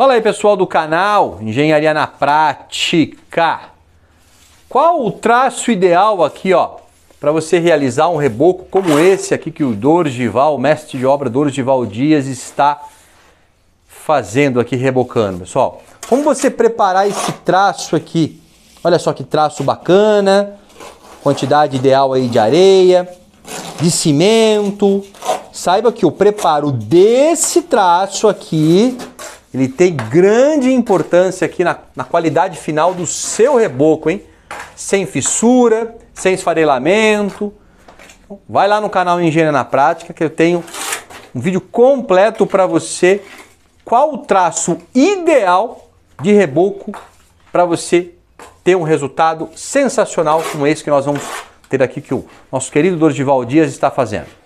Fala aí, pessoal do canal Engenharia na Prática. Qual o traço ideal aqui, ó, para você realizar um reboco como esse aqui que o Dorgival, mestre de obra Dorgival Dias está fazendo aqui rebocando, pessoal? Como você preparar esse traço aqui? Olha só que traço bacana, quantidade ideal aí de areia, de cimento. Saiba que o preparo desse traço aqui ele tem grande importância aqui na, na qualidade final do seu reboco, hein? Sem fissura, sem esfarelamento. Então, vai lá no canal Engenharia na Prática que eu tenho um vídeo completo para você qual o traço ideal de reboco para você ter um resultado sensacional como esse que nós vamos ter aqui que o nosso querido Dorival Dias está fazendo.